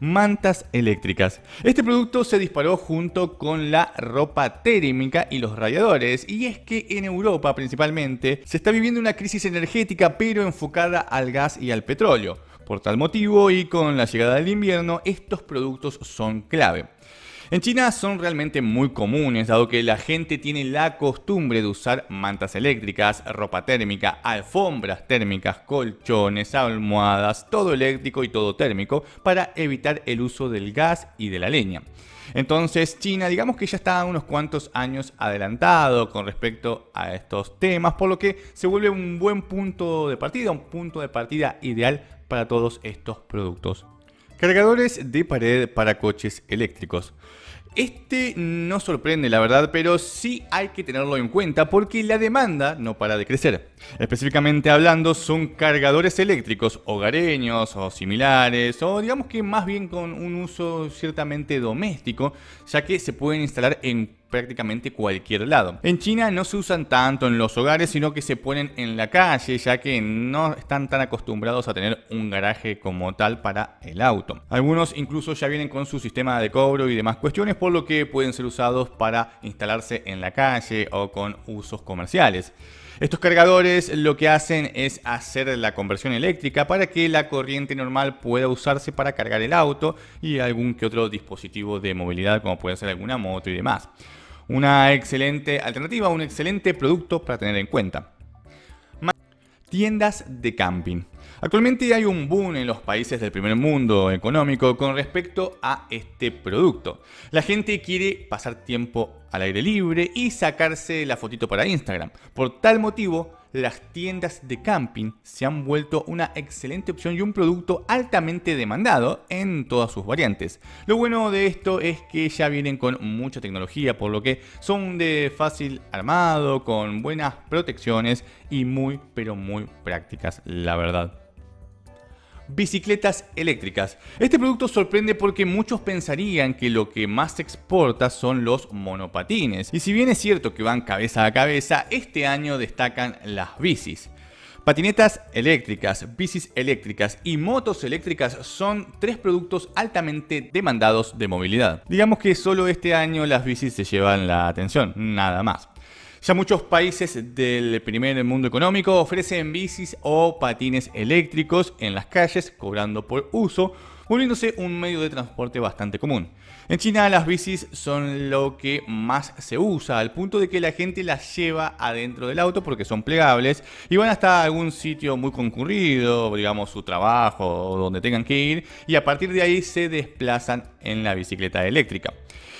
mantas eléctricas. Este producto se disparó junto con la ropa térmica y los radiadores, y es que en Europa principalmente se está viviendo una crisis energética pero enfocada al gas y al petróleo. Por tal motivo y con la llegada del invierno, estos productos son clave. En China son realmente muy comunes, dado que la gente tiene la costumbre de usar mantas eléctricas, ropa térmica, alfombras térmicas, colchones, almohadas, todo eléctrico y todo térmico, para evitar el uso del gas y de la leña. Entonces China digamos que ya está unos cuantos años adelantado con respecto a estos temas, por lo que se vuelve un buen punto de partida, un punto de partida ideal para todos estos productos Cargadores de pared para coches eléctricos. Este no sorprende, la verdad, pero sí hay que tenerlo en cuenta porque la demanda no para de crecer. Específicamente hablando, son cargadores eléctricos, hogareños o similares, o digamos que más bien con un uso ciertamente doméstico, ya que se pueden instalar en prácticamente cualquier lado. En China no se usan tanto en los hogares, sino que se ponen en la calle, ya que no están tan acostumbrados a tener un garaje como tal para el auto. Algunos incluso ya vienen con su sistema de cobro y demás cuestiones, por lo que pueden ser usados para instalarse en la calle o con usos comerciales. Estos cargadores lo que hacen es hacer la conversión eléctrica para que la corriente normal pueda usarse para cargar el auto y algún que otro dispositivo de movilidad como puede ser alguna moto y demás. Una excelente alternativa, un excelente producto para tener en cuenta. Tiendas de camping. Actualmente hay un boom en los países del primer mundo económico con respecto a este producto. La gente quiere pasar tiempo al aire libre y sacarse la fotito para Instagram. Por tal motivo, las tiendas de camping se han vuelto una excelente opción y un producto altamente demandado en todas sus variantes. Lo bueno de esto es que ya vienen con mucha tecnología, por lo que son de fácil armado, con buenas protecciones y muy pero muy prácticas, la verdad bicicletas eléctricas. Este producto sorprende porque muchos pensarían que lo que más se exporta son los monopatines. Y si bien es cierto que van cabeza a cabeza, este año destacan las bicis. Patinetas eléctricas, bicis eléctricas y motos eléctricas son tres productos altamente demandados de movilidad. Digamos que solo este año las bicis se llevan la atención, nada más. Ya muchos países del primer mundo económico ofrecen bicis o patines eléctricos en las calles, cobrando por uso volviéndose un medio de transporte bastante común. En China las bicis son lo que más se usa, al punto de que la gente las lleva adentro del auto porque son plegables y van hasta algún sitio muy concurrido, digamos su trabajo o donde tengan que ir, y a partir de ahí se desplazan en la bicicleta eléctrica.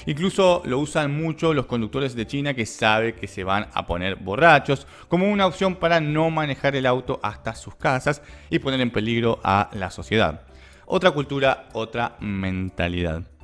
Incluso lo usan mucho los conductores de China que saben que se van a poner borrachos, como una opción para no manejar el auto hasta sus casas y poner en peligro a la sociedad otra cultura, otra mentalidad.